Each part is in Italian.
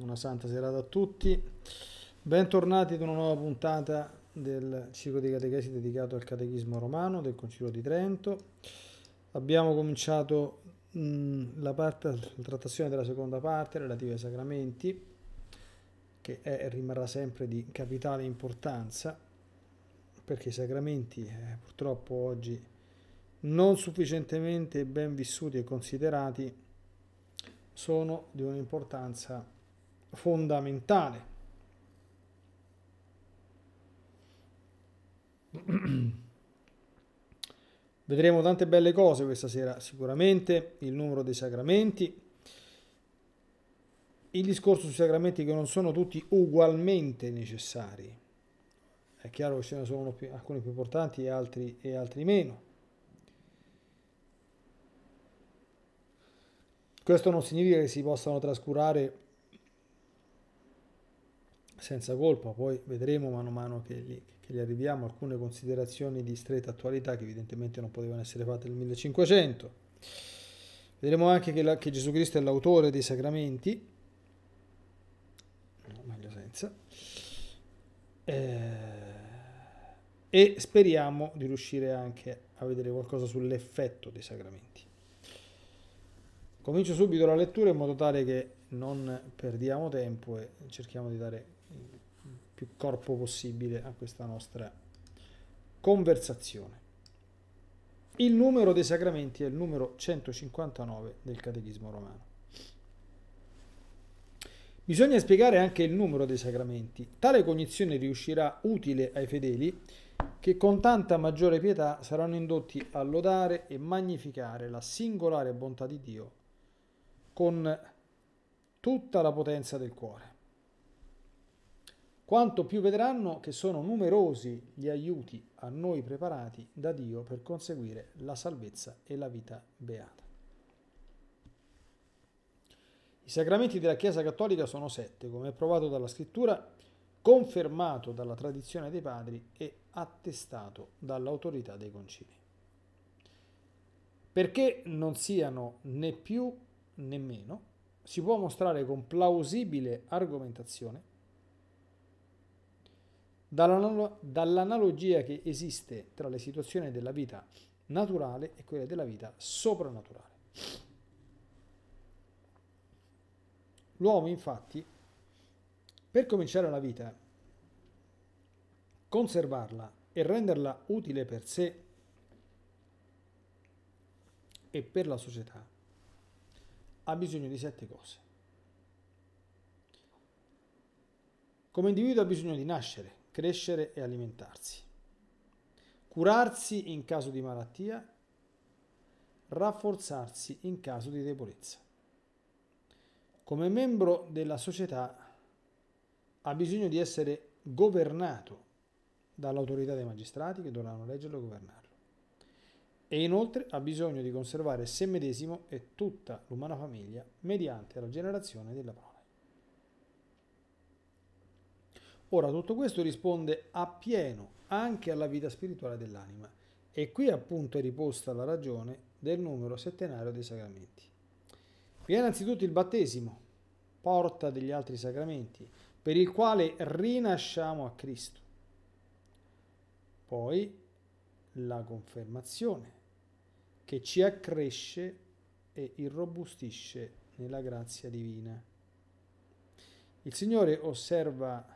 una santa serata a tutti. Bentornati ad una nuova puntata del ciclo di catechesi dedicato al catechismo romano del Concilio di Trento. Abbiamo cominciato mm, la, parte, la trattazione della seconda parte relativa ai sacramenti, che è, rimarrà sempre di capitale importanza, perché i sacramenti eh, purtroppo oggi non sufficientemente ben vissuti e considerati sono di un'importanza fondamentale. Vedremo tante belle cose questa sera, sicuramente il numero dei sacramenti, il discorso sui sacramenti che non sono tutti ugualmente necessari. È chiaro che ce ne sono più, alcuni più importanti e altri, e altri meno. Questo non significa che si possano trascurare senza colpa, poi vedremo mano a mano che li, che li arriviamo alcune considerazioni di stretta attualità che evidentemente non potevano essere fatte nel 1500. Vedremo anche che, la, che Gesù Cristo è l'autore dei sacramenti, no, meglio senza, eh, e speriamo di riuscire anche a vedere qualcosa sull'effetto dei sacramenti. Comincio subito la lettura in modo tale che non perdiamo tempo e cerchiamo di dare più corpo possibile a questa nostra conversazione. Il numero dei sacramenti è il numero 159 del Catechismo romano. Bisogna spiegare anche il numero dei sacramenti. Tale cognizione riuscirà utile ai fedeli che con tanta maggiore pietà saranno indotti a lodare e magnificare la singolare bontà di Dio con tutta la potenza del cuore quanto più vedranno che sono numerosi gli aiuti a noi preparati da Dio per conseguire la salvezza e la vita beata. I sacramenti della Chiesa Cattolica sono sette, come è provato dalla Scrittura, confermato dalla tradizione dei padri e attestato dall'autorità dei concili. Perché non siano né più né meno, si può mostrare con plausibile argomentazione dall'analogia che esiste tra le situazioni della vita naturale e quelle della vita soprannaturale. L'uomo infatti, per cominciare la vita, conservarla e renderla utile per sé e per la società, ha bisogno di sette cose. Come individuo ha bisogno di nascere, crescere e alimentarsi, curarsi in caso di malattia, rafforzarsi in caso di debolezza. Come membro della società ha bisogno di essere governato dall'autorità dei magistrati che dovranno leggerlo e governarlo. E inoltre ha bisogno di conservare se medesimo e tutta l'umana famiglia mediante la generazione della pace. Ora tutto questo risponde appieno anche alla vita spirituale dell'anima e qui appunto è riposta la ragione del numero settenario dei sacramenti. Vi è innanzitutto il battesimo, porta degli altri sacramenti, per il quale rinasciamo a Cristo. Poi la confermazione, che ci accresce e irrobustisce nella grazia divina. Il Signore osserva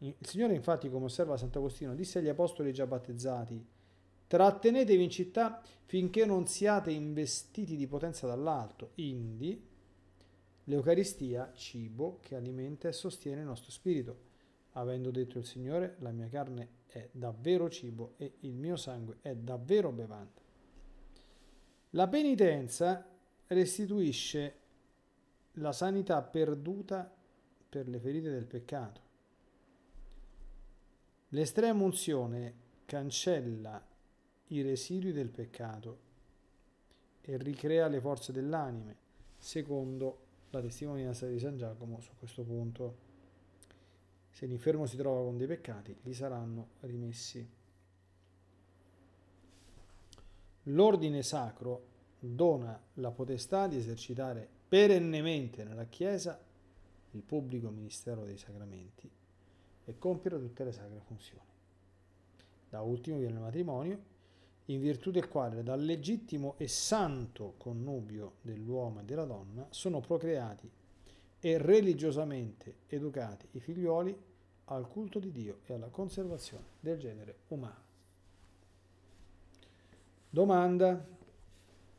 il Signore infatti, come osserva Sant'Agostino, disse agli apostoli già battezzati, trattenetevi in città finché non siate investiti di potenza dall'alto, indi l'Eucaristia, cibo che alimenta e sostiene il nostro spirito. Avendo detto il Signore, la mia carne è davvero cibo e il mio sangue è davvero bevanda. La penitenza restituisce la sanità perduta per le ferite del peccato L'estrema unzione cancella i residui del peccato e ricrea le forze dell'anime, secondo la testimonianza di San Giacomo su questo punto. Se l'infermo si trova con dei peccati, gli saranno rimessi. L'ordine sacro dona la potestà di esercitare perennemente nella Chiesa il pubblico ministero dei sacramenti e compiere tutte le sacre funzioni. Da ultimo viene il matrimonio, in virtù del quale dal legittimo e santo connubio dell'uomo e della donna sono procreati e religiosamente educati i figlioli al culto di Dio e alla conservazione del genere umano. Domanda.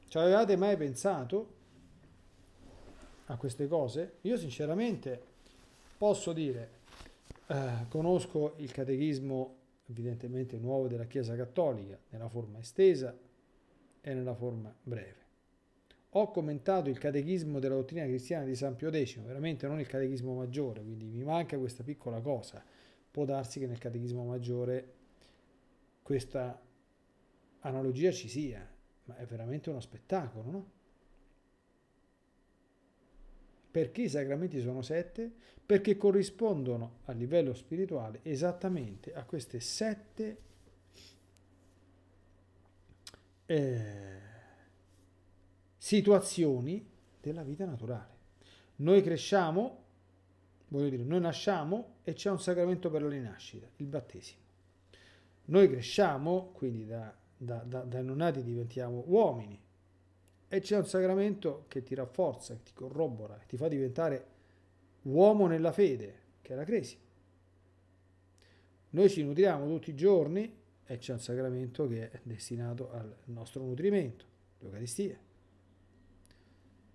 Ci avevate mai pensato a queste cose? Io sinceramente posso dire eh, conosco il catechismo evidentemente nuovo della Chiesa Cattolica nella forma estesa e nella forma breve. Ho commentato il catechismo della dottrina cristiana di San Pio X, veramente non il catechismo maggiore, quindi mi manca questa piccola cosa. Può darsi che nel catechismo maggiore questa analogia ci sia, ma è veramente uno spettacolo, no? Perché i sacramenti sono sette? Perché corrispondono a livello spirituale esattamente a queste sette eh, situazioni della vita naturale. Noi cresciamo, voglio dire, noi nasciamo e c'è un sacramento per la rinascita, il battesimo. Noi cresciamo, quindi da, da, da, da nati diventiamo uomini, e c'è un sacramento che ti rafforza, che ti corrobora, che ti fa diventare uomo nella fede, che è la crisi. Noi ci nutriamo tutti i giorni e c'è un sacramento che è destinato al nostro nutrimento, l'Eucaristia.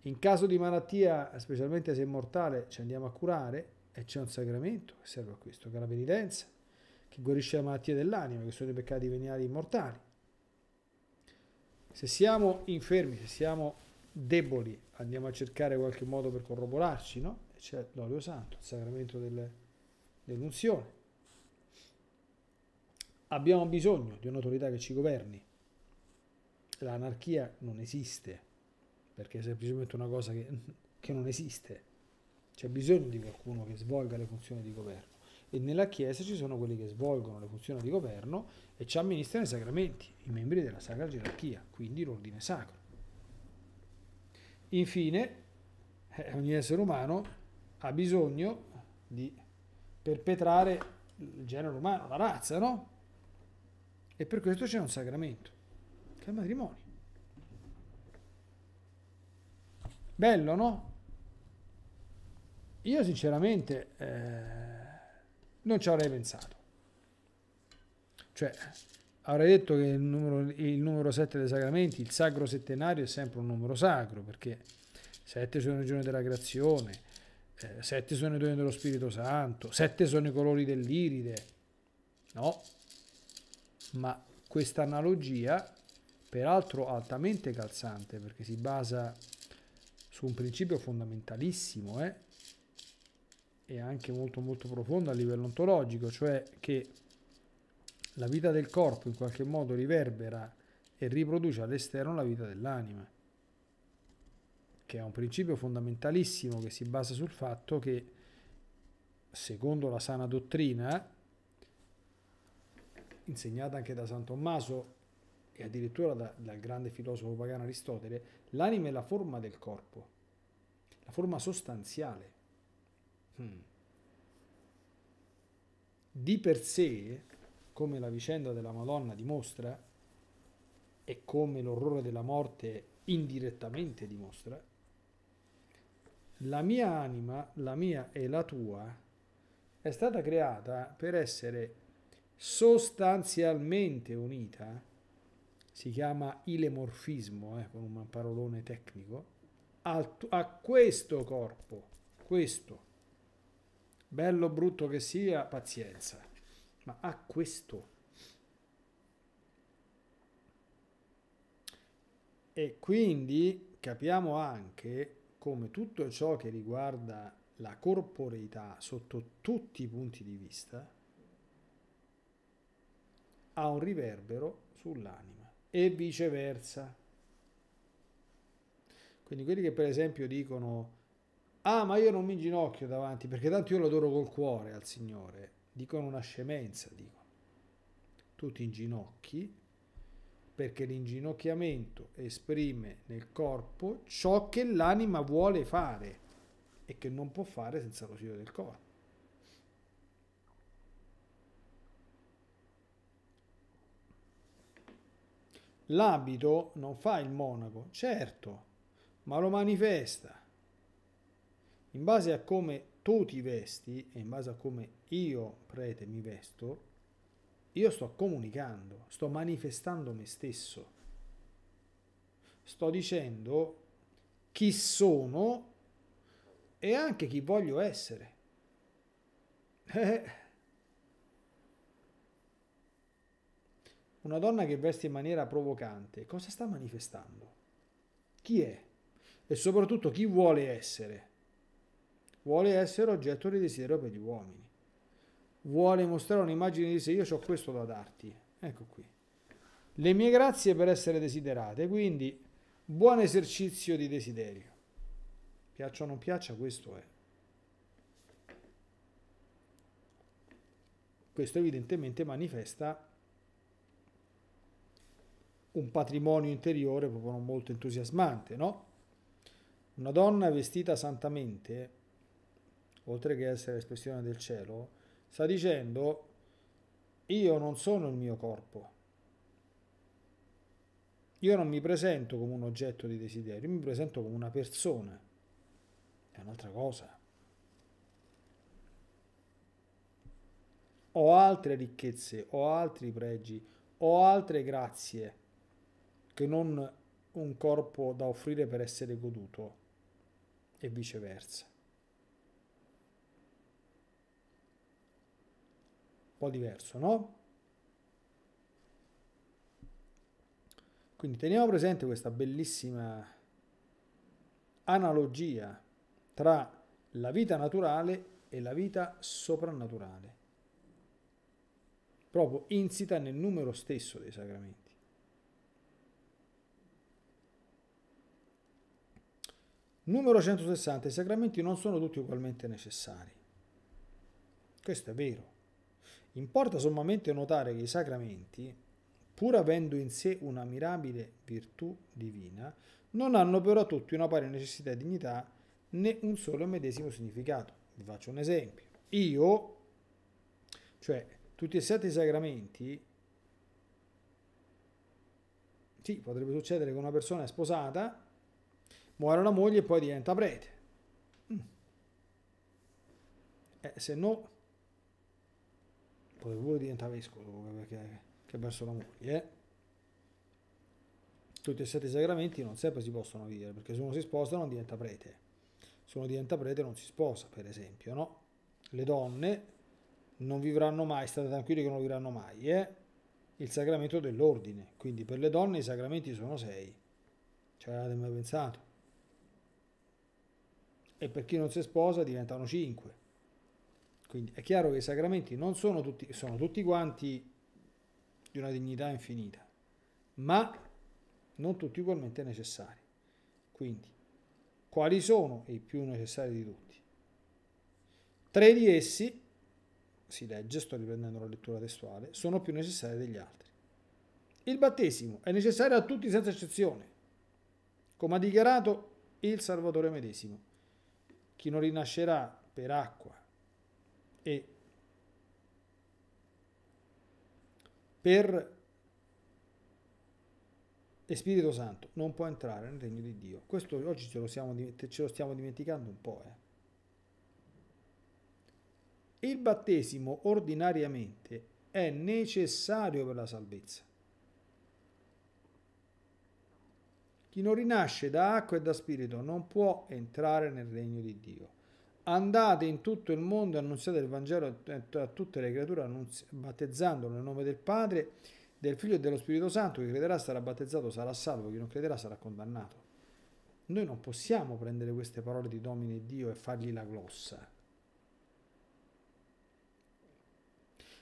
In caso di malattia, specialmente se mortale, ci andiamo a curare e c'è un sacramento che serve a questo, che è la penitenza, che guarisce la malattia dell'anima, che sono i peccati veniali immortali. Se siamo infermi, se siamo deboli, andiamo a cercare qualche modo per corroborarci, no? C'è l'olio santo, il sacramento delle, dell'unzione. Abbiamo bisogno di un'autorità che ci governi. L'anarchia non esiste, perché è semplicemente una cosa che, che non esiste. C'è bisogno di qualcuno che svolga le funzioni di governo. E nella Chiesa ci sono quelli che svolgono le funzioni di governo e ci amministrano i sacramenti, i membri della sacra gerarchia, quindi l'ordine sacro. Infine, eh, ogni essere umano ha bisogno di perpetrare il genere umano, la razza, no? E per questo c'è un sacramento, che è il matrimonio. Bello, no? Io sinceramente eh, non ci avrei pensato. Cioè, avrei detto che il numero, il numero 7 dei sacramenti, il sacro settenario è sempre un numero sacro, perché 7 sono i giorni della creazione, 7 eh, sono i doni dello Spirito Santo, 7 sono i colori dell'iride. No, ma questa analogia, peraltro altamente calzante, perché si basa su un principio fondamentalissimo eh? e anche molto molto profondo a livello ontologico, cioè che la vita del corpo in qualche modo riverbera e riproduce all'esterno la vita dell'anima, che è un principio fondamentalissimo che si basa sul fatto che, secondo la sana dottrina, insegnata anche da San Tommaso e addirittura da, dal grande filosofo pagano Aristotele, l'anima è la forma del corpo, la forma sostanziale. Hmm. Di per sé come la vicenda della Madonna dimostra e come l'orrore della morte indirettamente dimostra, la mia anima, la mia e la tua, è stata creata per essere sostanzialmente unita, si chiama ilemorfismo, eh, con un parolone tecnico, a, a questo corpo, questo. Bello o brutto che sia, pazienza ma a questo. E quindi capiamo anche come tutto ciò che riguarda la corporeità sotto tutti i punti di vista ha un riverbero sull'anima e viceversa. Quindi quelli che per esempio dicono ah ma io non mi ginocchio davanti perché tanto io lo adoro col cuore al Signore dicono una scemenza, dicono. Tu ti inginocchi perché l'inginocchiamento esprime nel corpo ciò che l'anima vuole fare e che non può fare senza l'ausilio del corpo. L'abito non fa il monaco, certo, ma lo manifesta. In base a come tu ti vesti e in base a come io prete mi vesto, io sto comunicando, sto manifestando me stesso, sto dicendo chi sono e anche chi voglio essere. Eh. Una donna che veste in maniera provocante, cosa sta manifestando? Chi è? E soprattutto chi vuole essere? vuole essere oggetto di desiderio per gli uomini. Vuole mostrare un'immagine di sé, io ho questo da darti. Ecco qui. Le mie grazie per essere desiderate, quindi buon esercizio di desiderio. Piaccia o non piaccia, questo è. Questo evidentemente manifesta un patrimonio interiore proprio non molto entusiasmante, no? Una donna vestita santamente oltre che essere espressione del cielo, sta dicendo io non sono il mio corpo, io non mi presento come un oggetto di desiderio, mi presento come una persona, è un'altra cosa. Ho altre ricchezze, ho altri pregi, ho altre grazie che non un corpo da offrire per essere goduto e viceversa. po' diverso, no? Quindi teniamo presente questa bellissima analogia tra la vita naturale e la vita soprannaturale, proprio insita nel numero stesso dei sacramenti. Numero 160. I sacramenti non sono tutti ugualmente necessari. Questo è vero. Importa sommamente notare che i sacramenti, pur avendo in sé una mirabile virtù divina, non hanno però tutti una pari necessità e dignità né un solo medesimo significato. Vi faccio un esempio. Io, cioè tutti e sette i sacramenti, sì, potrebbe succedere che una persona è sposata, muore la moglie e poi diventa prete. Mm. Eh, se no, poi vuole diventare vescovo perché, ha perso la moglie. Eh. Tutti e sette i sacramenti non sempre si possono vivere perché se uno si sposa non diventa prete. Se uno diventa prete non si sposa, per esempio, no? Le donne non vivranno mai, state tranquilli che non vivranno mai, eh? il sacramento dell'ordine. Quindi per le donne i sacramenti sono sei. Ci cioè, avete mai pensato? E per chi non si sposa diventano cinque. Quindi è chiaro che i sacramenti non sono tutti, sono tutti quanti di una dignità infinita, ma non tutti ugualmente necessari. Quindi, quali sono i più necessari di tutti? Tre di essi, si legge, sto riprendendo la lettura testuale, sono più necessari degli altri. Il battesimo è necessario a tutti senza eccezione, come ha dichiarato il Salvatore medesimo. Chi non rinascerà per acqua, e per e Spirito Santo non può entrare nel regno di Dio. Questo oggi ce lo, siamo, ce lo stiamo dimenticando un po'. Eh. Il battesimo ordinariamente è necessario per la salvezza. Chi non rinasce da acqua e da spirito non può entrare nel regno di Dio. Andate in tutto il mondo, e annunziate il Vangelo a tutte le creature, battezzandolo nel nome del Padre, del Figlio e dello Spirito Santo. Chi crederà sarà battezzato, sarà salvo, chi non crederà sarà condannato. Noi non possiamo prendere queste parole di Domine Dio e fargli la glossa.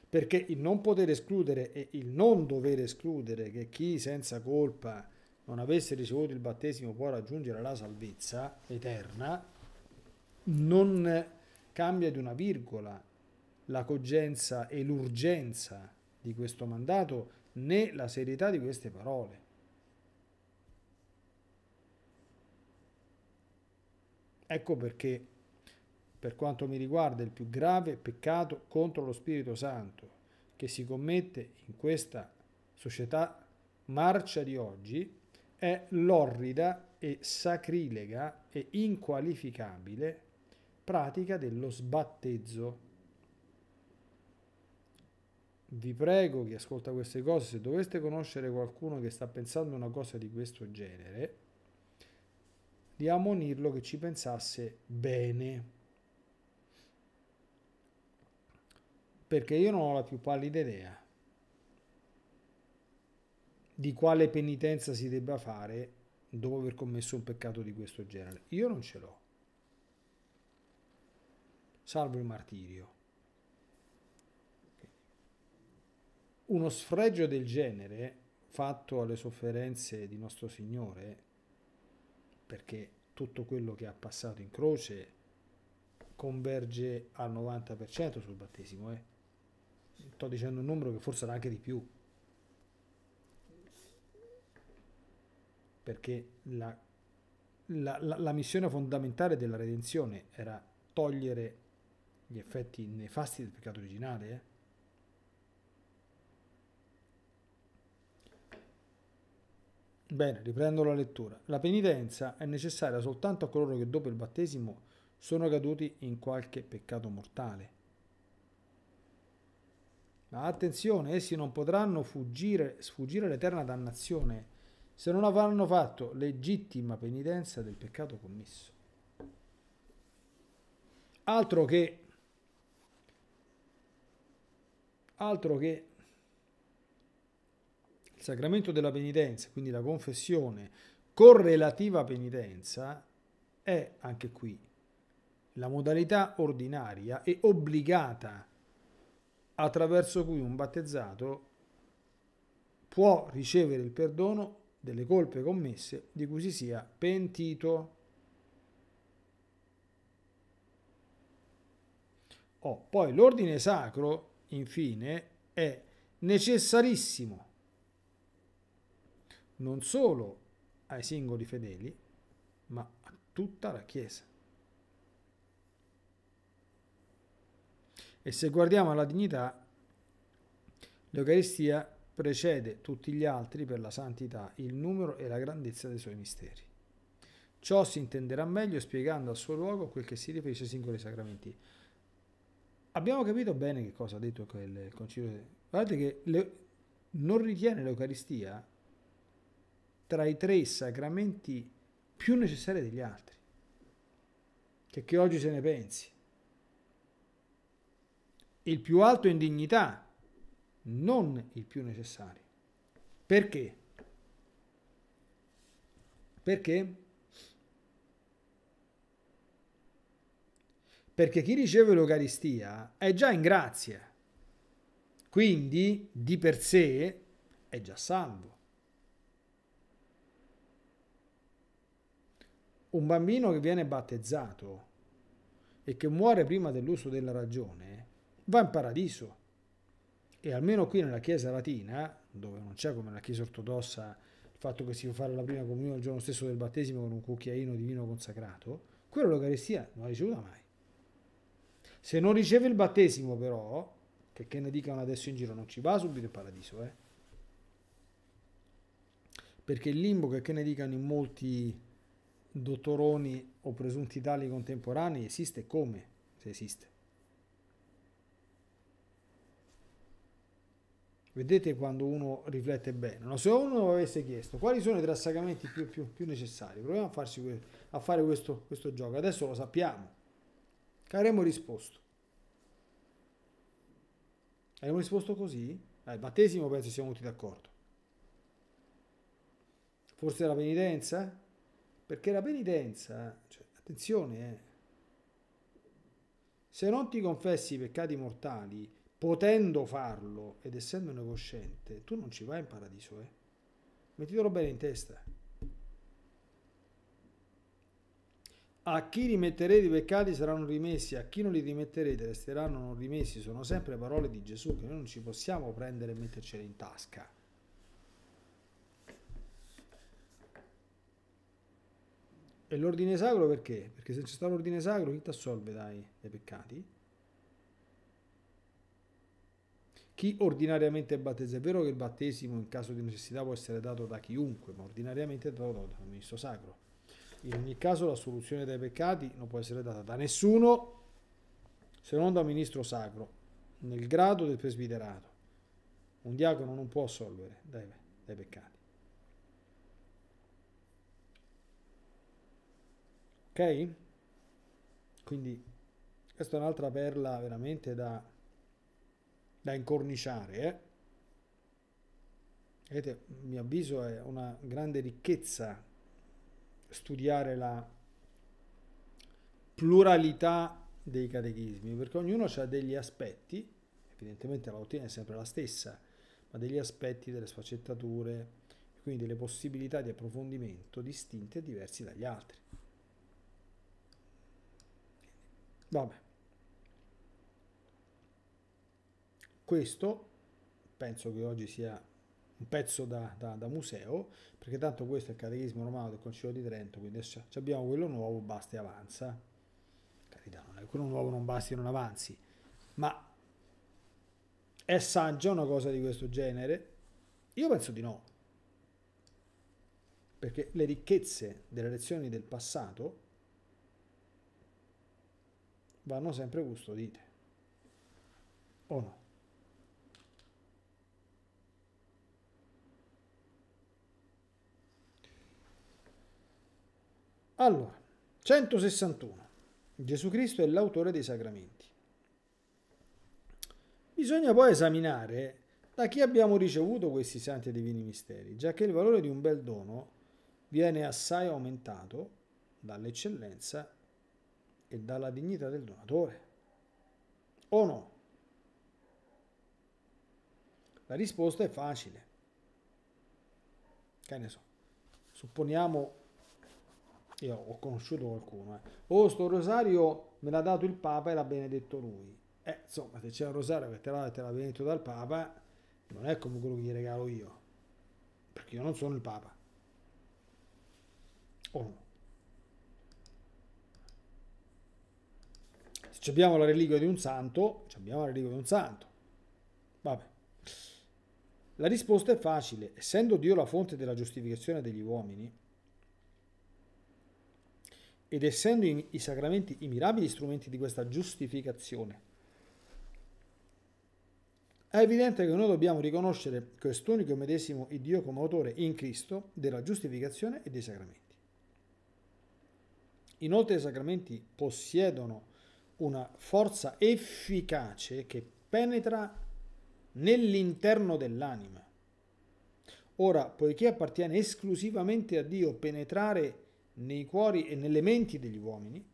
Perché il non poter escludere e il non dover escludere che chi senza colpa non avesse ricevuto il battesimo può raggiungere la salvezza eterna, non cambia di una virgola la cogenza e l'urgenza di questo mandato né la serietà di queste parole. Ecco perché, per quanto mi riguarda, il più grave peccato contro lo Spirito Santo che si commette in questa società marcia di oggi è l'orrida e sacrilega e inqualificabile pratica dello sbattezzo. Vi prego chi ascolta queste cose, se doveste conoscere qualcuno che sta pensando una cosa di questo genere, di ammonirlo che ci pensasse bene. Perché io non ho la più pallida idea di quale penitenza si debba fare dopo aver commesso un peccato di questo genere. Io non ce l'ho salvo il martirio. Uno sfregio del genere fatto alle sofferenze di nostro Signore, perché tutto quello che ha passato in croce converge al 90% sul battesimo, eh? sto dicendo un numero che forse era anche di più, perché la, la, la, missione fondamentale della redenzione era togliere gli effetti nefasti del peccato originale. Eh? Bene, riprendo la lettura. La penitenza è necessaria soltanto a coloro che dopo il battesimo sono caduti in qualche peccato mortale. Ma attenzione, essi non potranno fuggire, sfuggire all'eterna dannazione se non avranno fatto legittima penitenza del peccato commesso. Altro che altro che il sacramento della penitenza, quindi la confessione con relativa penitenza, è anche qui la modalità ordinaria e obbligata attraverso cui un battezzato può ricevere il perdono delle colpe commesse di cui si sia pentito. Oh, poi l'ordine sacro infine, è necessarissimo non solo ai singoli fedeli, ma a tutta la Chiesa. E se guardiamo alla dignità, l'Eucaristia precede tutti gli altri per la santità, il numero e la grandezza dei suoi misteri. Ciò si intenderà meglio spiegando al suo luogo quel che si riferisce ai singoli sacramenti. Abbiamo capito bene che cosa ha detto quel concilio. Guardate che le, non ritiene l'Eucaristia tra i tre sacramenti più necessari degli altri. Che, che oggi se ne pensi. Il più alto in dignità, non il più necessario. Perché? Perché perché chi riceve l'Eucaristia è già in grazia, quindi di per sé è già salvo. Un bambino che viene battezzato e che muore prima dell'uso della ragione va in paradiso. E almeno qui nella Chiesa latina, dove non c'è come la Chiesa ortodossa il fatto che si può fare la prima comunione il giorno stesso del battesimo con un cucchiaino di vino consacrato, quello l'Eucaristia non l'ha ricevuta mai. Se non riceve il battesimo però, che, che ne dicano adesso in giro, non ci va subito in paradiso, eh? Perché il limbo, che, che ne dicano in molti dottoroni o presunti tali contemporanei, esiste come? Se esiste. Vedete quando uno riflette bene. No? Se uno avesse chiesto quali sono i trassagamenti più, più, più necessari, proviamo a, farsi, a fare questo, questo gioco. Adesso lo sappiamo che avremmo risposto? Avremmo risposto così? Al battesimo penso siamo tutti d'accordo. Forse la penitenza? Perché la penitenza, cioè, attenzione, eh, se non ti confessi i peccati mortali, potendo farlo ed essendone cosciente, tu non ci vai in paradiso, eh. Mettitelo bene in testa. A chi rimetterete i peccati saranno rimessi, a chi non li rimetterete resteranno non rimessi. Sono sempre parole di Gesù che noi non ci possiamo prendere e mettercele in tasca. E l'ordine sacro perché? Perché se c'è stato l'ordine sacro chi ti assolve dai, dai peccati? Chi ordinariamente battezza? È vero che il battesimo in caso di necessità può essere dato da chiunque, ma ordinariamente è dato da un ministro sacro. In ogni caso la soluzione dei peccati non può essere data da nessuno se non da un ministro sacro, nel grado del presbiterato. Un diacono non può assolvere dai, dai peccati. Ok? Quindi questa è un'altra perla veramente da, da incorniciare. Eh? Vedete, a mio avviso è una grande ricchezza studiare la pluralità dei catechismi, perché ognuno ha degli aspetti, evidentemente la dottrina è sempre la stessa, ma degli aspetti, delle sfaccettature, quindi delle possibilità di approfondimento distinte e diversi dagli altri. Vabbè. Questo penso che oggi sia un pezzo da, da, da, museo, perché tanto questo è il catechismo romano del Concilio di Trento, quindi adesso abbiamo quello nuovo, basta e avanza. Carità, non è, quello nuovo non basti e non avanzi, ma è saggia una cosa di questo genere? Io penso di no, perché le ricchezze delle lezioni del passato vanno sempre custodite, o no? Allora, 161. Gesù Cristo è l'autore dei sacramenti. Bisogna poi esaminare da chi abbiamo ricevuto questi santi e divini misteri, già che il valore di un bel dono viene assai aumentato dall'eccellenza e dalla dignità del donatore. O no? La risposta è facile. Che ne so. Supponiamo io ho conosciuto qualcuno, eh. oh sto rosario me l'ha dato il Papa e l'ha benedetto lui. Eh, insomma, se c'è un rosario che te l'ha, te l'ha benedetto dal Papa, non è come quello che gli regalo io, perché io non sono il Papa. O no? Se abbiamo la reliquia di un santo, abbiamo la reliquia di un santo. Vabbè. La risposta è facile, essendo Dio la fonte della giustificazione degli uomini, ed essendo i sacramenti i mirabili strumenti di questa giustificazione. È evidente che noi dobbiamo riconoscere quest'unico medesimo Dio come autore in Cristo della giustificazione e dei sacramenti. Inoltre i sacramenti possiedono una forza efficace che penetra nell'interno dell'anima. Ora, poiché appartiene esclusivamente a Dio penetrare nei cuori e nelle menti degli uomini,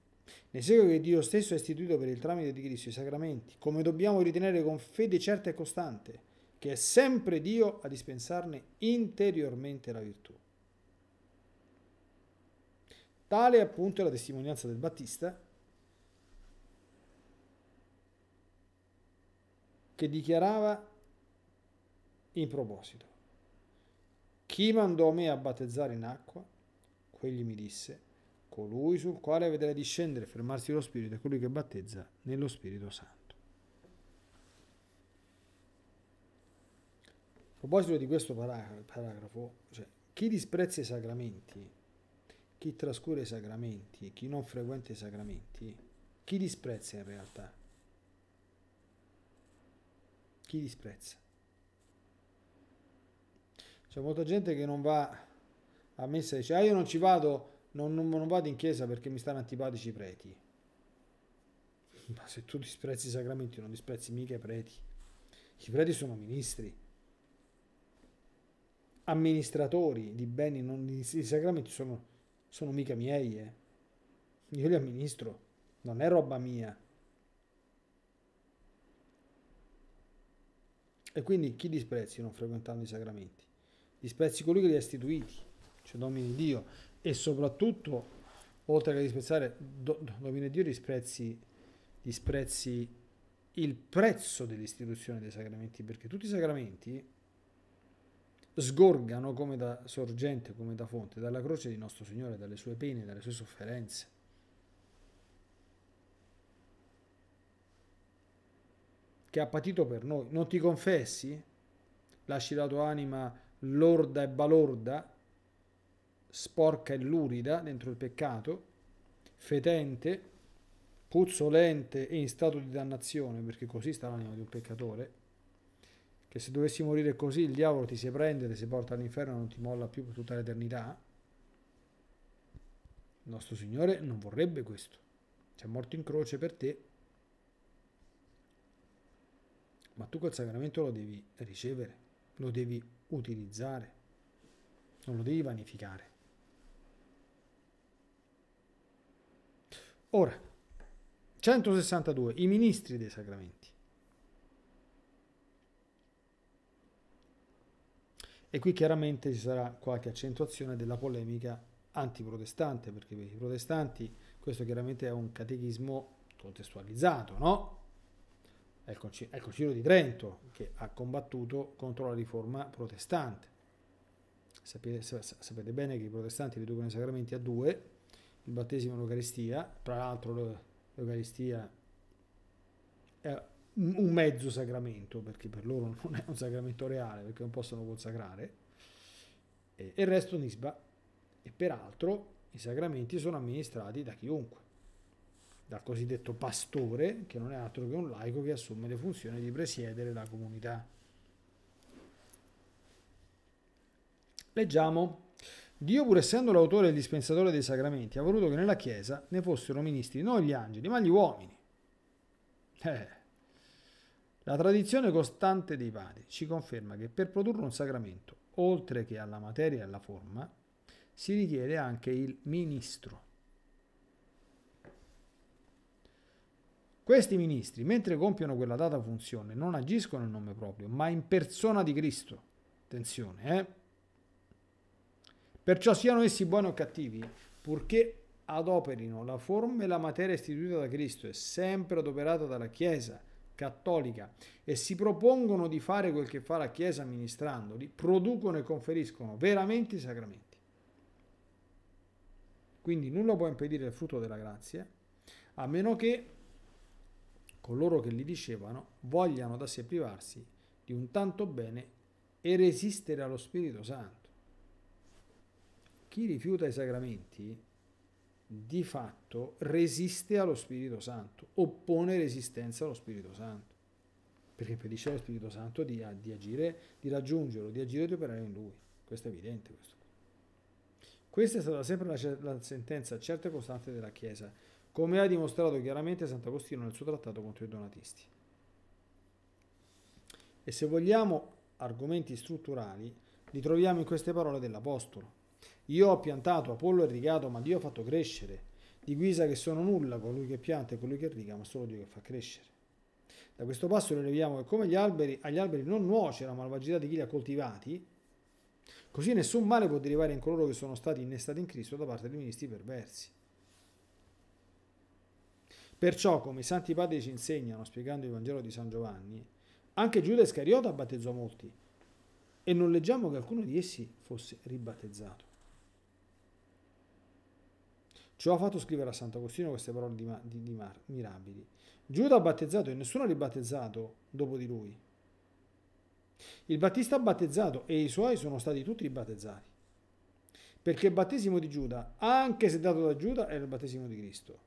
nel segno che Dio stesso ha istituito per il tramite di Cristo i sacramenti, come dobbiamo ritenere con fede certa e costante, che è sempre Dio a dispensarne interiormente la virtù. Tale appunto è la testimonianza del Battista, che dichiarava in proposito, chi mandò me a battezzare in acqua? Quegli mi disse, colui sul quale vedrai discendere e fermarsi lo Spirito è colui che battezza nello Spirito Santo. A proposito di questo paragrafo, cioè, chi disprezza i sacramenti, chi trascura i sacramenti, chi non frequenta i sacramenti, chi disprezza in realtà? Chi disprezza? C'è molta gente che non va a messa dice, ah cioè, io non ci vado, non, non, non vado in chiesa perché mi stanno antipatici i preti. Ma se tu disprezzi i sacramenti non disprezzi mica i preti. I preti sono ministri, amministratori di beni, non, i sacramenti sono, sono mica miei. Eh. Io li amministro, non è roba mia. E quindi chi disprezzi non frequentando i sacramenti? Disprezzi colui che li ha istituiti cioè domini Dio e soprattutto oltre che disprezzare do, domini Dio disprezzi, disprezzi il prezzo dell'istituzione dei sacramenti perché tutti i sacramenti sgorgano come da sorgente, come da fonte, dalla croce di nostro Signore, dalle sue pene, dalle sue sofferenze. Che ha patito per noi. Non ti confessi? Lasci la tua anima lorda e balorda sporca e lurida dentro il peccato, fetente, puzzolente e in stato di dannazione, perché così sta l'anima di un peccatore, che se dovessi morire così il diavolo ti si prende, ti si porta all'inferno e non ti molla più per tutta l'eternità. Il nostro Signore non vorrebbe questo. C'è morto in croce per te, ma tu quel sacramento lo devi ricevere, lo devi utilizzare, non lo devi vanificare. Ora, 162, i ministri dei sacramenti. E qui chiaramente ci sarà qualche accentuazione della polemica antiprotestante, perché per i protestanti questo chiaramente è un catechismo contestualizzato, no? È il, Concilio, è il Concilio di Trento che ha combattuto contro la riforma protestante. Sapete, sapete bene che i protestanti riducono i sacramenti a due, il battesimo e l'Eucaristia, tra l'altro l'Eucaristia è un mezzo sacramento, perché per loro non è un sacramento reale, perché non possono consacrare, e il resto nisba, e peraltro i sacramenti sono amministrati da chiunque, dal cosiddetto pastore, che non è altro che un laico che assume le funzioni di presiedere la comunità. Leggiamo Dio, pur essendo l'autore e il dispensatore dei sacramenti, ha voluto che nella Chiesa ne fossero ministri non gli angeli, ma gli uomini. Eh. La tradizione costante dei padri ci conferma che per produrre un sacramento, oltre che alla materia e alla forma, si richiede anche il ministro. Questi ministri, mentre compiono quella data funzione, non agiscono in nome proprio, ma in persona di Cristo. Attenzione, eh? Perciò siano essi buoni o cattivi, purché adoperino la forma e la materia istituita da Cristo e sempre adoperata dalla Chiesa cattolica e si propongono di fare quel che fa la Chiesa amministrandoli, producono e conferiscono veramente i sacramenti. Quindi nulla può impedire il frutto della grazia, a meno che coloro che li dicevano vogliano da sé privarsi di un tanto bene e resistere allo Spirito Santo chi rifiuta i sacramenti di fatto resiste allo Spirito Santo, oppone resistenza allo Spirito Santo, perché impedisce allo Spirito Santo di, di agire, di raggiungerlo, di agire e di operare in lui. Questo è evidente. Questo. Questa è stata sempre la, la sentenza certa e costante della Chiesa, come ha dimostrato chiaramente Sant'Agostino nel suo trattato contro i donatisti. E se vogliamo argomenti strutturali, li troviamo in queste parole dell'Apostolo. Io ho piantato, Apollo è rigato, ma Dio ha fatto crescere. Di guisa che sono nulla colui che pianta e colui che riga, ma solo Dio che fa crescere. Da questo passo rileviamo che come gli alberi, agli alberi non nuoce la malvagità di chi li ha coltivati, così nessun male può derivare in coloro che sono stati innestati in Cristo da parte dei ministri perversi. Perciò, come i santi padri ci insegnano, spiegando il Vangelo di San Giovanni, anche Giuda Iscariota battezzò molti, e non leggiamo che alcuno di essi fosse ribattezzato. Ciò ha fatto scrivere a Sant'Agostino queste parole di, di, di Mar, mirabili. Giuda ha battezzato e nessuno ha ribattezzato dopo di lui. Il Battista ha battezzato e i suoi sono stati tutti ribattezzati. Perché il battesimo di Giuda, anche se dato da Giuda, era il battesimo di Cristo,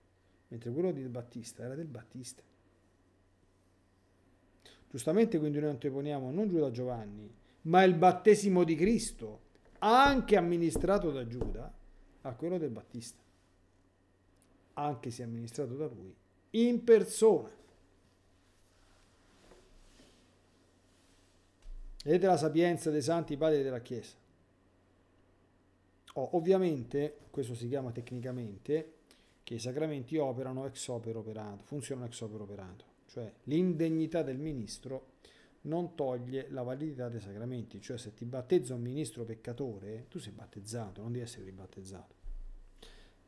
mentre quello del Battista era del Battista. Giustamente quindi noi anteponiamo non Giuda Giovanni, ma il battesimo di Cristo, anche amministrato da Giuda, a quello del Battista anche se amministrato da lui, in persona. Vedete la sapienza dei santi padri della Chiesa. Oh, ovviamente, questo si chiama tecnicamente, che i sacramenti operano ex opera operato, funzionano ex opera operato, cioè l'indegnità del ministro non toglie la validità dei sacramenti, cioè se ti battezza un ministro peccatore, tu sei battezzato, non devi essere ribattezzato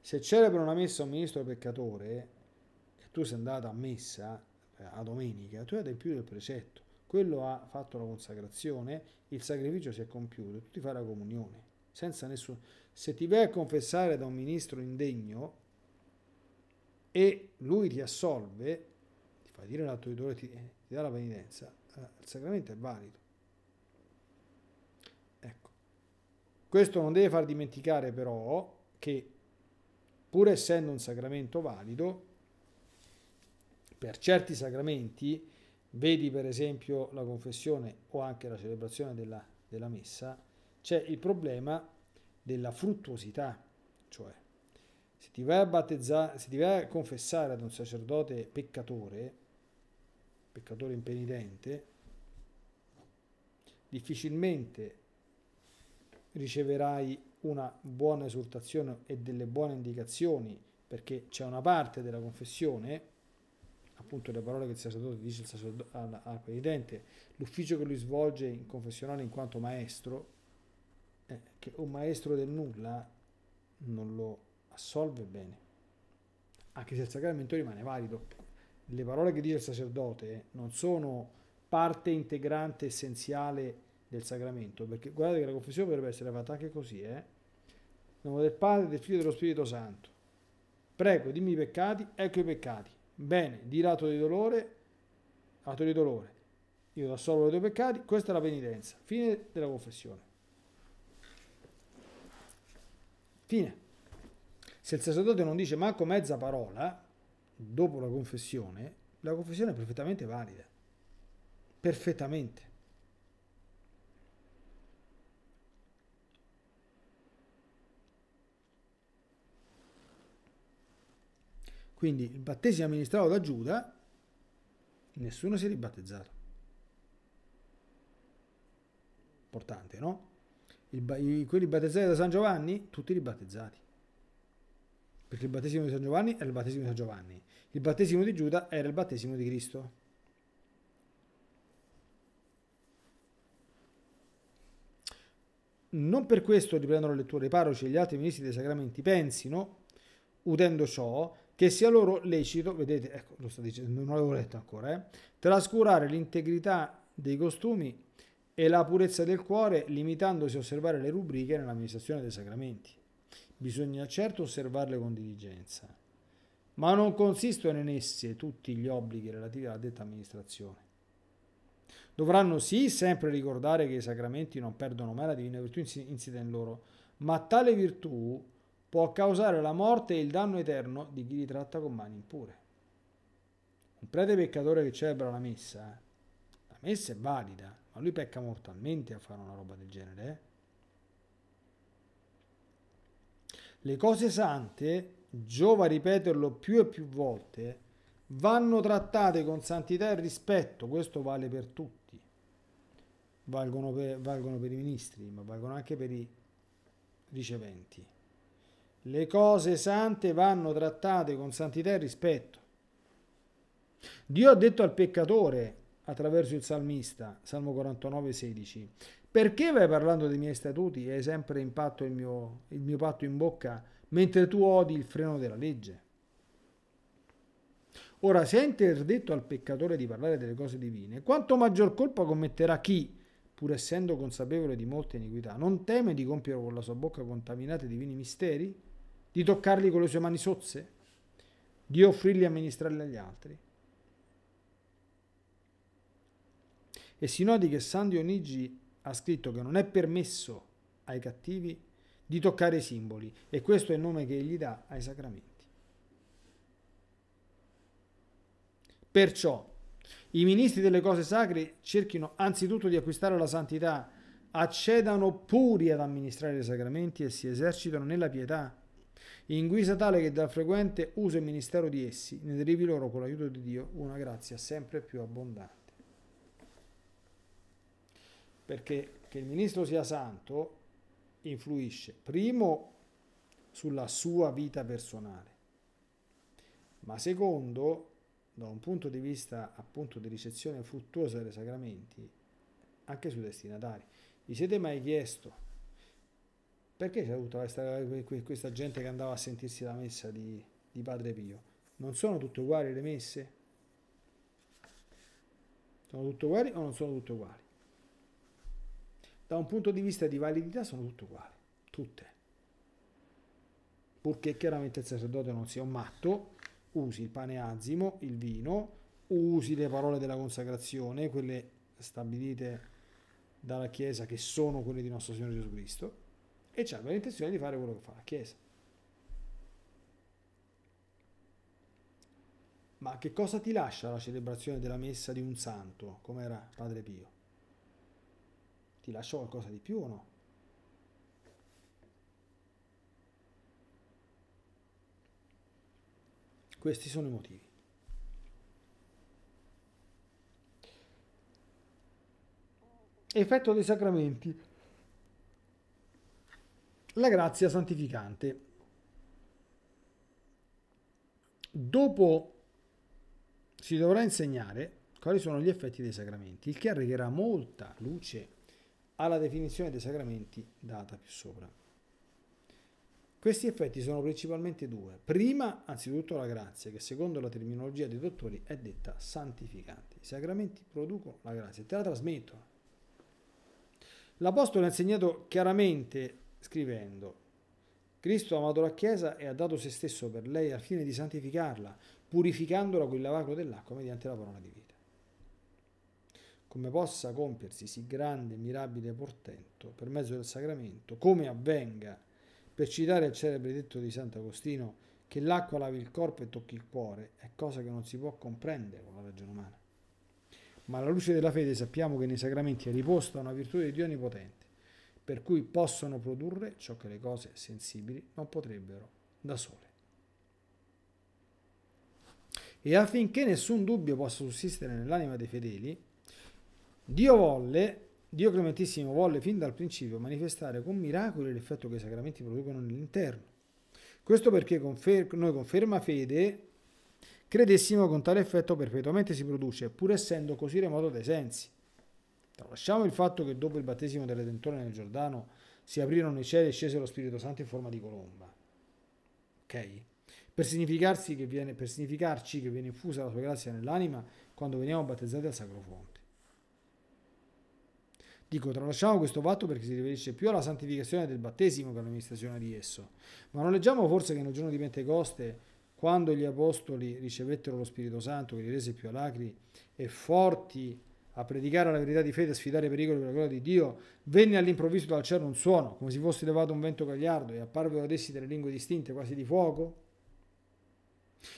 se celebra una messa un ministro peccatore e tu sei andato a messa eh, a domenica, tu hai del più del precetto. Quello ha fatto la consacrazione, il sacrificio si è compiuto, tu ti fai la comunione. Senza nessuno. Se ti vai a confessare da un ministro indegno e lui ti assolve, ti fa dire l'atto di dolore, ti, ti dà la penitenza, eh, il sacramento è valido. Ecco. Questo non deve far dimenticare però che pur essendo un sacramento valido, per certi sacramenti, vedi per esempio la confessione o anche la celebrazione della, della messa, c'è il problema della fruttuosità, cioè se ti vai a battezzare, se ti vai a confessare ad un sacerdote peccatore, peccatore impenitente, difficilmente riceverai una buona esortazione e delle buone indicazioni, perché c'è una parte della confessione, appunto le parole che il sacerdote dice il sacerdote, al, al credente, l'ufficio che lui svolge in confessionale in quanto maestro, eh, che un maestro del nulla non lo assolve bene, anche se il sacramento rimane valido. Le parole che dice il sacerdote non sono parte integrante essenziale del sacramento, perché guardate che la confessione potrebbe essere fatta anche così, eh? Nel nome del Padre, del Figlio e dello Spirito Santo. Prego, dimmi i peccati, ecco i peccati. Bene, di lato di dolore, lato di dolore. Io ti assolvo i tuoi peccati, questa è la penitenza. Fine della confessione. Fine. Se il sacerdote non dice manco mezza parola dopo la confessione, la confessione è perfettamente valida. Perfettamente. Quindi il battesimo amministrato da Giuda, nessuno si è ribattezzato. Importante, no? Il, i, quelli battezzati da San Giovanni, tutti ribattezzati. Perché il battesimo di San Giovanni era il battesimo di San Giovanni, il battesimo di Giuda era il battesimo di Cristo. Non per questo riprendono la lettura i paroci e gli altri ministri dei sacramenti pensino, udendo ciò, che sia loro lecito, vedete, ecco, lo sto dicendo, non l'avevo letto ancora, eh, trascurare l'integrità dei costumi e la purezza del cuore limitandosi a osservare le rubriche nell'amministrazione dei sacramenti. Bisogna certo osservarle con diligenza, ma non consistono in esse tutti gli obblighi relativi alla detta amministrazione. Dovranno sì sempre ricordare che i sacramenti non perdono mai la divina virtù insita in loro, ma tale virtù può causare la morte e il danno eterno di chi li tratta con mani impure. Un prete peccatore che celebra la messa, eh? la messa è valida, ma lui pecca mortalmente a fare una roba del genere. Eh? Le cose sante, giova ripeterlo più e più volte, vanno trattate con santità e rispetto, questo vale per tutti. Valgono per, valgono per i ministri, ma valgono anche per i riceventi. Le cose sante vanno trattate con santità e rispetto. Dio ha detto al peccatore attraverso il salmista, Salmo 49, 16, perché vai parlando dei miei statuti e hai sempre in patto il mio, il mio patto in bocca mentre tu odi il freno della legge? Ora, se è interdetto al peccatore di parlare delle cose divine, quanto maggior colpa commetterà chi, pur essendo consapevole di molte iniquità, non teme di compiere con la sua bocca contaminata divini misteri? di toccarli con le sue mani sozze, di offrirli e amministrarli agli altri. E si noti che San Dionigi ha scritto che non è permesso ai cattivi di toccare i simboli e questo è il nome che egli dà ai sacramenti. Perciò i ministri delle cose sacre cerchino anzitutto di acquistare la santità, accedano puri ad amministrare i sacramenti e si esercitano nella pietà in guisa tale che dal frequente uso e ministero di essi ne derivi loro con l'aiuto di Dio una grazia sempre più abbondante. Perché che il ministro sia santo influisce primo sulla sua vita personale, ma secondo, da un punto di vista appunto di ricezione fruttuosa dei sacramenti, anche sui destinatari. Vi siete mai chiesto perché c'è tutta questa, questa, gente che andava a sentirsi la messa di, di Padre Pio? Non sono tutte uguali le messe? Sono tutte uguali o non sono tutte uguali? Da un punto di vista di validità sono tutte uguali, tutte. Purché chiaramente il sacerdote non sia un matto, usi il pane azimo, il vino, usi le parole della consacrazione, quelle stabilite dalla Chiesa che sono quelle di nostro Signore Gesù Cristo, e hanno l'intenzione di fare quello che fa la Chiesa. Ma che cosa ti lascia la celebrazione della messa di un santo, come era Padre Pio? Ti lascia qualcosa di più o no? Questi sono i motivi. Effetto dei sacramenti la grazia santificante. Dopo si dovrà insegnare quali sono gli effetti dei sacramenti, il che arriverà molta luce alla definizione dei sacramenti data più sopra. Questi effetti sono principalmente due. Prima, anzitutto, la grazia, che secondo la terminologia dei dottori è detta santificante. I sacramenti producono la grazia, te la trasmettono. L'Apostolo ha insegnato chiaramente scrivendo Cristo ha amato la Chiesa e ha dato se stesso per lei al fine di santificarla, purificandola con il lavacro dell'acqua mediante la parola di vita. Come possa compiersi sì grande e mirabile portento per mezzo del sacramento, come avvenga, per citare il celebre detto di Sant'Agostino, che l'acqua lavi il corpo e tocchi il cuore, è cosa che non si può comprendere con la ragione umana. Ma alla luce della fede sappiamo che nei sacramenti è riposta una virtù di Dio Onnipotente per cui possono produrre ciò che le cose sensibili non potrebbero da sole. E affinché nessun dubbio possa sussistere nell'anima dei fedeli, Dio volle, Dio clementissimo volle fin dal principio manifestare con miracoli l'effetto che i sacramenti producono nell'interno. Questo perché confer- noi con ferma fede credessimo che un tale effetto perpetuamente si produce, pur essendo così remoto dai sensi. Tralasciamo il fatto che dopo il battesimo del Redentore nel Giordano si aprirono i cieli e scese lo Spirito Santo in forma di colomba. Ok? Per, significarsi che viene, per significarci che viene infusa la sua grazia nell'anima quando veniamo battezzati al Sacro Fonte. Dico, tralasciamo questo fatto perché si riferisce più alla santificazione del battesimo che all'amministrazione di esso. Ma non leggiamo forse che nel giorno di Pentecoste, quando gli apostoli ricevettero lo Spirito Santo che li rese più alacri e forti a predicare la verità di fede, a sfidare i pericoli per la gloria di Dio, venne all'improvviso dal cielo un suono, come se fosse levato un vento gagliardo, e apparvero ad essi delle lingue distinte, quasi di fuoco.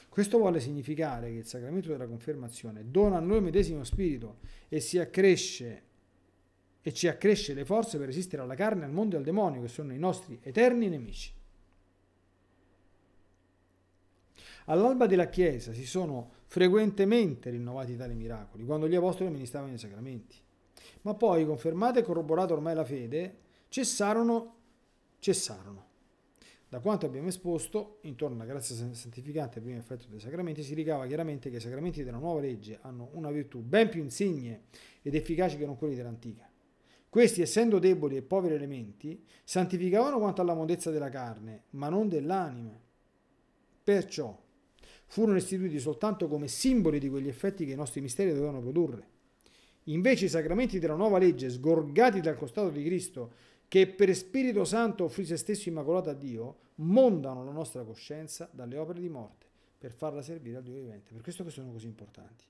Questo vuole significare che il sacramento della confermazione dona a noi medesimo spirito e si accresce e ci accresce le forze per resistere alla carne, al mondo e al demonio, che sono i nostri eterni nemici. All'alba della Chiesa si sono frequentemente rinnovati tali miracoli, quando gli apostoli amministravano i sacramenti. Ma poi, confermata e corroborata ormai la fede, cessarono, cessarono. Da quanto abbiamo esposto, intorno alla grazia santificante e primo effetto dei sacramenti, si ricava chiaramente che i sacramenti della nuova legge hanno una virtù ben più insigne ed efficace che non quelli dell'antica. Questi, essendo deboli e poveri elementi, santificavano quanto alla modezza della carne, ma non dell'anima. Perciò, furono istituiti soltanto come simboli di quegli effetti che i nostri misteri dovevano produrre. Invece i sacramenti della nuova legge, sgorgati dal costato di Cristo, che per Spirito Santo offrì se stesso immacolato a Dio, mondano la nostra coscienza dalle opere di morte per farla servire al Dio vivente. Per questo che sono così importanti.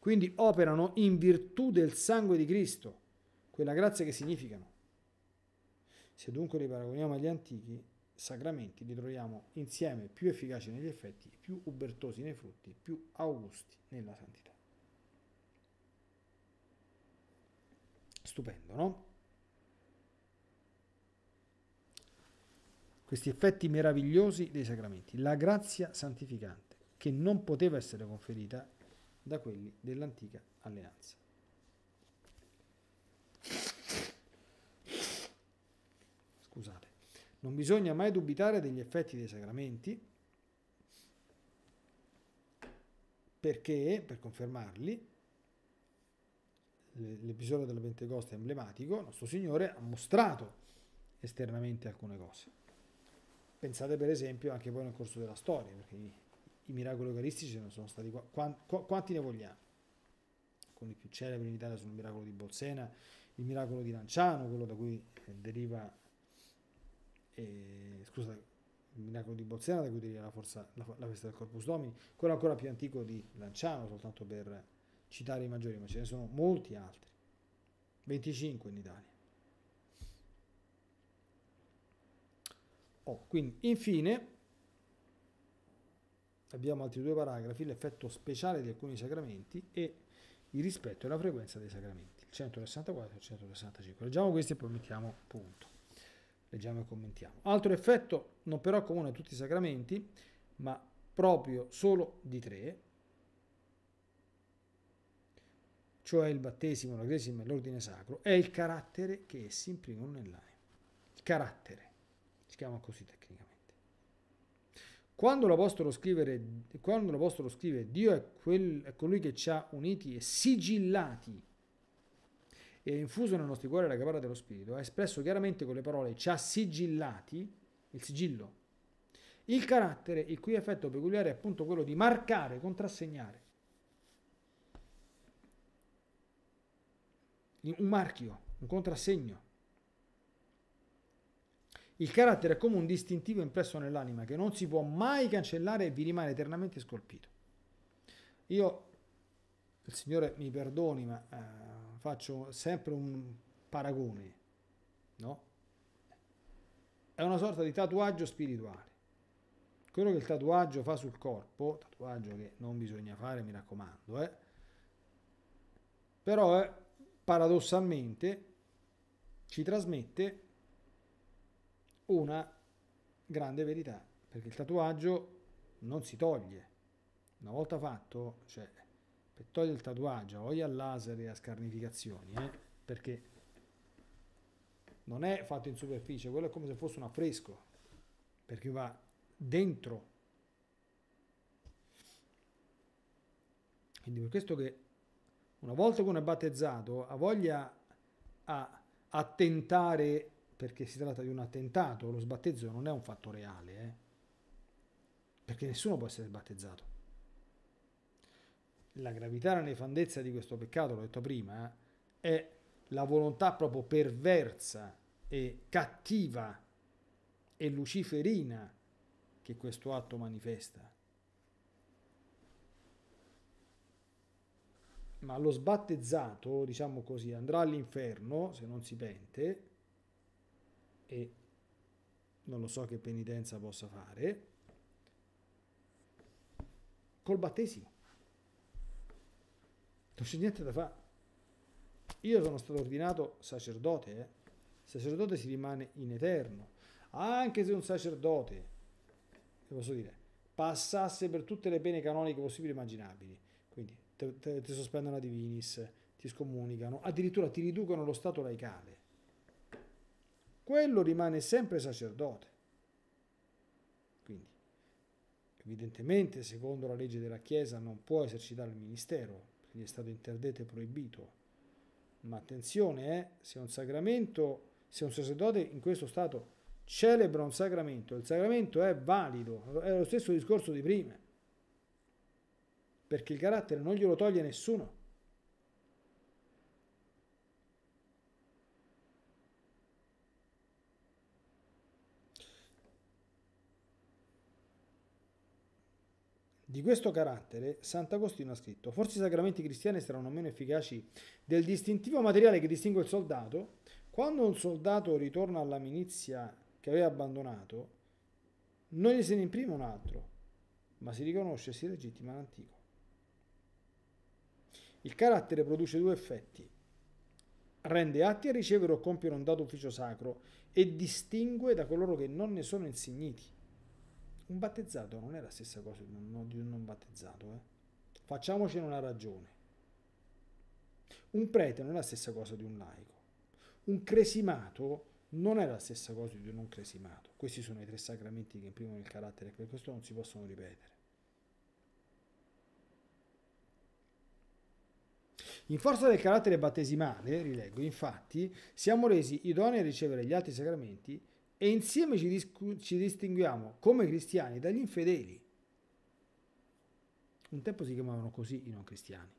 Quindi operano in virtù del sangue di Cristo, quella grazia che significano. Se dunque li paragoniamo agli antichi, sacramenti li troviamo insieme più efficaci negli effetti, più ubertosi nei frutti, più augusti nella santità. Stupendo, no? Questi effetti meravigliosi dei sacramenti, la grazia santificante che non poteva essere conferita da quelli dell'antica alleanza. Non bisogna mai dubitare degli effetti dei sacramenti, perché, per confermarli, l'episodio della Pentecoste è emblematico, nostro Signore ha mostrato esternamente alcune cose. Pensate per esempio anche poi nel corso della storia, perché i, i miracoli eucaristici ne sono stati quanti, quanti ne vogliamo. Con i più celebri in Italia sono il miracolo di Bolsena, il miracolo di Lanciano, quello da cui deriva e, scusa, il miracolo di Bolzano da cui deriva la, forza, la, la festa del Corpus Domini, quello ancora più antico di Lanciano, soltanto per citare i maggiori, ma ce ne sono molti altri, 25 in Italia. Oh, quindi, infine, abbiamo altri due paragrafi, l'effetto speciale di alcuni sacramenti e il rispetto e la frequenza dei sacramenti, 164 e 165. Leggiamo questi e poi mettiamo punto leggiamo e commentiamo. Altro effetto non però comune a tutti i sacramenti, ma proprio solo di tre, cioè il battesimo, la cresima e l'ordine sacro, è il carattere che essi imprimono nell'anima. Il carattere, si chiama così tecnicamente. Quando l'Apostolo, scrive Dio è, quel, è colui che ci ha uniti e sigillati e infuso nel nostro cuore la caparra dello Spirito, ha espresso chiaramente con le parole ci ha sigillati, il sigillo, il carattere il cui effetto peculiare è appunto quello di marcare, contrassegnare. Un marchio, un contrassegno. Il carattere è come un distintivo impresso nell'anima che non si può mai cancellare e vi rimane eternamente scolpito. Io, il Signore mi perdoni, ma... Eh, faccio sempre un paragone, no? È una sorta di tatuaggio spirituale. Quello che il tatuaggio fa sul corpo, tatuaggio che non bisogna fare, mi raccomando, eh? però eh, paradossalmente ci trasmette una grande verità, perché il tatuaggio non si toglie. Una volta fatto, cioè, per togliere il tatuaggio o a laser e a scarnificazioni, eh, perché non è fatto in superficie, quello è come se fosse un affresco, perché va dentro. Quindi per questo che una volta che uno è battezzato ha voglia a attentare, perché si tratta di un attentato, lo sbattezzo non è un fatto reale, eh? perché nessuno può essere battezzato la gravità e la nefandezza di questo peccato, l'ho detto prima, eh, è la volontà proprio perversa e cattiva e luciferina che questo atto manifesta. Ma lo sbattezzato, diciamo così, andrà all'inferno se non si pente e non lo so che penitenza possa fare. Col battesimo non c'è niente da fare. Io sono stato ordinato sacerdote, eh? sacerdote si rimane in eterno. Anche se un sacerdote, posso dire, passasse per tutte le pene canoniche possibili e immaginabili, quindi ti sospendono la divinis, ti scomunicano, addirittura ti riducono lo stato laicale, quello rimane sempre sacerdote. Quindi, evidentemente, secondo la legge della Chiesa, non può esercitare il ministero, quindi è stato interdetto e proibito. Ma attenzione, eh, se un sacramento, se un sacerdote in questo stato celebra un sacramento, il sacramento è valido, è lo stesso discorso di prima, perché il carattere non glielo toglie nessuno. Di questo carattere, Sant'Agostino ha scritto: Forse i sacramenti cristiani saranno meno efficaci del distintivo materiale che distingue il soldato. Quando un soldato ritorna alla milizia che aveva abbandonato, non gli se ne imprime un altro, ma si riconosce e si legittima l'antico. Il carattere produce due effetti. Rende atti a ricevere o compiere un dato ufficio sacro e distingue da coloro che non ne sono insigniti un battezzato non è la stessa cosa di un non battezzato, eh? Facciamocene una ragione. Un prete non è la stessa cosa di un laico. Un cresimato non è la stessa cosa di un non cresimato. Questi sono i tre sacramenti che imprimono il carattere, per questo non si possono ripetere. In forza del carattere battesimale, rileggo, infatti, siamo resi idonei a ricevere gli altri sacramenti e insieme ci, discu- ci distinguiamo come cristiani dagli infedeli. Un tempo si chiamavano così i non cristiani.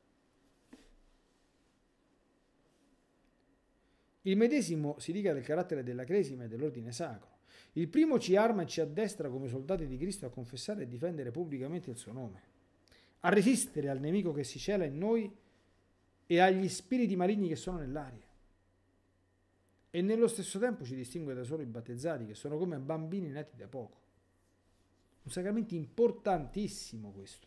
Il medesimo si dica del carattere della cresima e dell'ordine sacro. Il primo ci arma e ci addestra come soldati di Cristo a confessare e difendere pubblicamente il suo nome, a resistere al nemico che si cela in noi e agli spiriti maligni che sono nell'aria e nello stesso tempo ci distingue da solo i battezzati che sono come bambini nati da poco. Un sacramento importantissimo questo.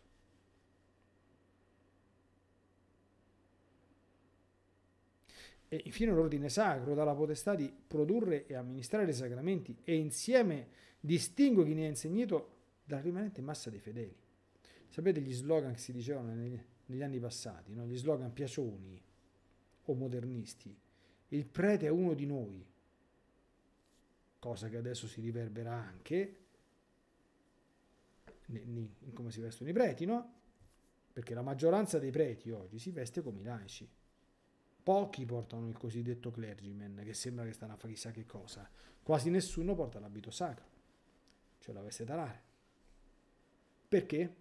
E infine l'ordine sacro dà la potestà di produrre e amministrare i sacramenti e insieme distingue chi ne ha insegnato dalla rimanente massa dei fedeli. Sapete gli slogan che si dicevano negli, negli anni passati, no? gli slogan piacioni o modernisti? il prete è uno di noi, cosa che adesso si riverberà anche in come si vestono i preti, no? Perché la maggioranza dei preti oggi si veste come i laici. Pochi portano il cosiddetto clergyman, che sembra che stanno a fare chissà che cosa. Quasi nessuno porta l'abito sacro, cioè la veste talare. Perché?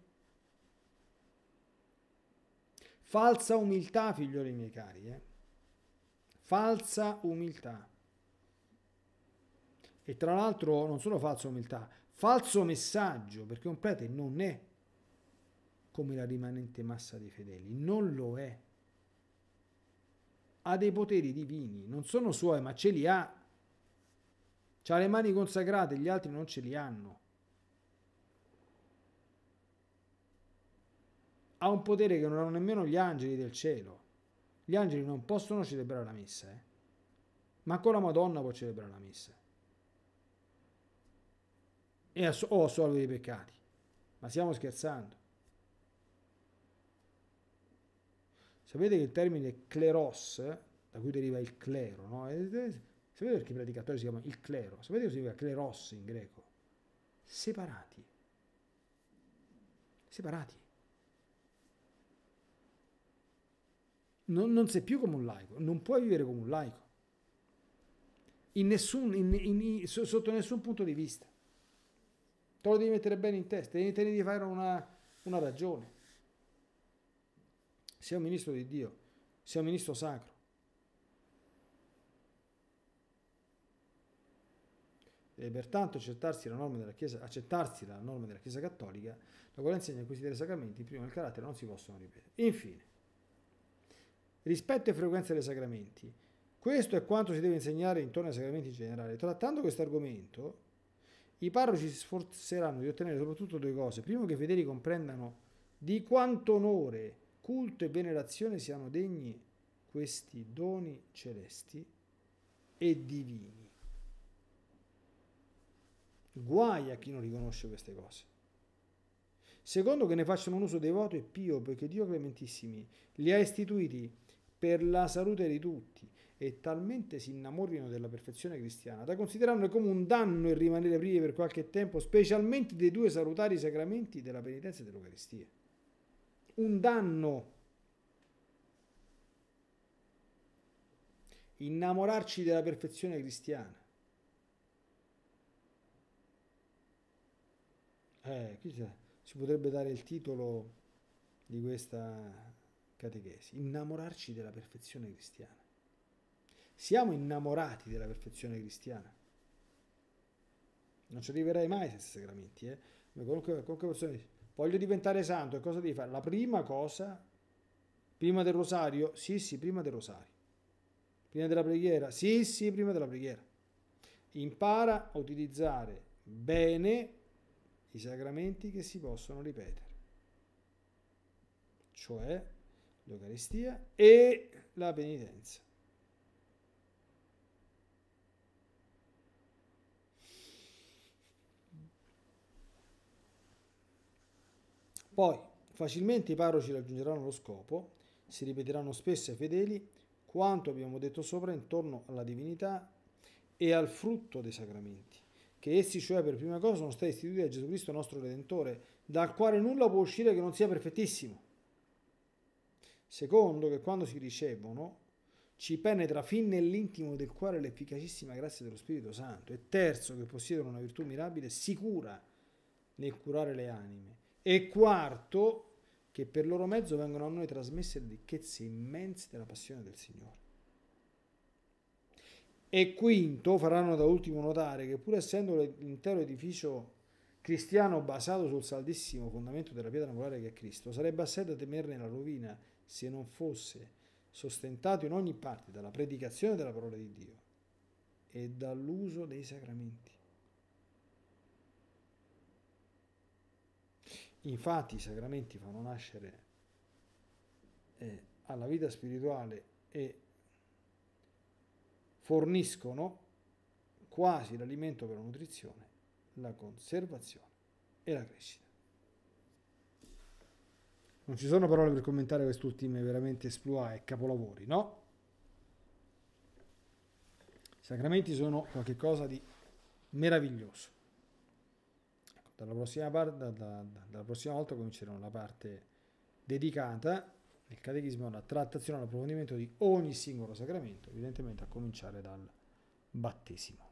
Falsa umiltà, figlioli miei cari, eh? falsa umiltà. E tra l'altro non solo falsa umiltà, falso messaggio, perché un prete non è come la rimanente massa dei fedeli, non lo è. Ha dei poteri divini, non sono suoi, ma ce li ha. Ha le mani consacrate, gli altri non ce li hanno. Ha un potere che non hanno nemmeno gli angeli del cielo. Gli angeli non possono celebrare la messa, eh? manco la Madonna può celebrare la messa. E ass- o assolvere i peccati. Ma stiamo scherzando. Sapete che il termine cleros, da cui deriva il clero, no? Eh, eh, sapete perché i predicatori si chiamano il clero? Sapete cosa significa cleros in greco? Separati. Separati. non, non, sei più come un laico, non puoi vivere come un laico, in nessun, in, in, sotto nessun punto di vista. Te lo devi mettere bene in testa, devi tenere di fare una, una ragione. Sei un ministro di Dio, sei un ministro sacro. E pertanto accettarsi la norma della Chiesa, accettarsi la norma della Chiesa Cattolica, la quale insegna a acquisire sacramenti prima il carattere non si possono ripetere. Infine, rispetto e frequenza dei sacramenti. Questo è quanto si deve insegnare intorno ai sacramenti in generale. Trattando questo argomento, i parroci si sforzeranno di ottenere soprattutto due cose. Primo, che i fedeli comprendano di quanto onore, culto e venerazione siano degni questi doni celesti e divini. Guai a chi non riconosce queste cose. Secondo, che ne facciano un uso devoto e pio, perché Dio Clementissimi li ha istituiti per la salute di tutti e talmente si innamorino della perfezione cristiana da considerarne come un danno il rimanere privi per qualche tempo, specialmente dei due salutari sacramenti della penitenza e dell'Eucaristia. Un danno. Innamorarci della perfezione cristiana. Eh, qui si potrebbe dare il titolo di questa catechesi, innamorarci della perfezione cristiana. Siamo innamorati della perfezione cristiana. Non ci arriverai mai senza sacramenti. Eh? Qualunque, qualunque persona dice, voglio diventare santo, e cosa devi fare? La prima cosa, prima del rosario? Sì, sì, prima del rosario. Prima della preghiera? Sì, sì, prima della preghiera. Impara a utilizzare bene i sacramenti che si possono ripetere. Cioè l'Eucaristia e la penitenza. Poi facilmente i parroci raggiungeranno lo scopo, si ripeteranno spesso ai fedeli quanto abbiamo detto sopra intorno alla divinità e al frutto dei sacramenti, che essi cioè per prima cosa sono stati istituiti da Gesù Cristo nostro Redentore, dal quale nulla può uscire che non sia perfettissimo. Secondo, che quando si ricevono ci penetra fin nell'intimo del cuore l'efficacissima grazia dello Spirito Santo. E terzo, che possiedono una virtù mirabile sicura nel curare le anime. E quarto, che per loro mezzo vengono a noi trasmesse le ricchezze immense della passione del Signore. E quinto, faranno da ultimo notare che pur essendo l'intero edificio cristiano basato sul saldissimo fondamento della pietra angolare che è Cristo, sarebbe assai da temerne la rovina se non fosse sostentato in ogni parte dalla predicazione della parola di Dio e dall'uso dei sacramenti. Infatti i sacramenti fanno nascere eh, alla vita spirituale e forniscono quasi l'alimento per la nutrizione, la conservazione e la crescita. Non ci sono parole per commentare quest'ultima veramente esploa e capolavori, no? I sacramenti sono qualcosa di meraviglioso. Ecco, dalla, prossima par- da, da, dalla prossima volta cominceremo la parte dedicata nel catechismo alla trattazione all'approfondimento di ogni singolo sacramento, evidentemente a cominciare dal battesimo.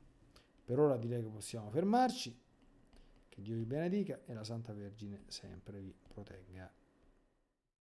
Per ora direi che possiamo fermarci. Che Dio vi benedica e la Santa Vergine sempre vi protegga.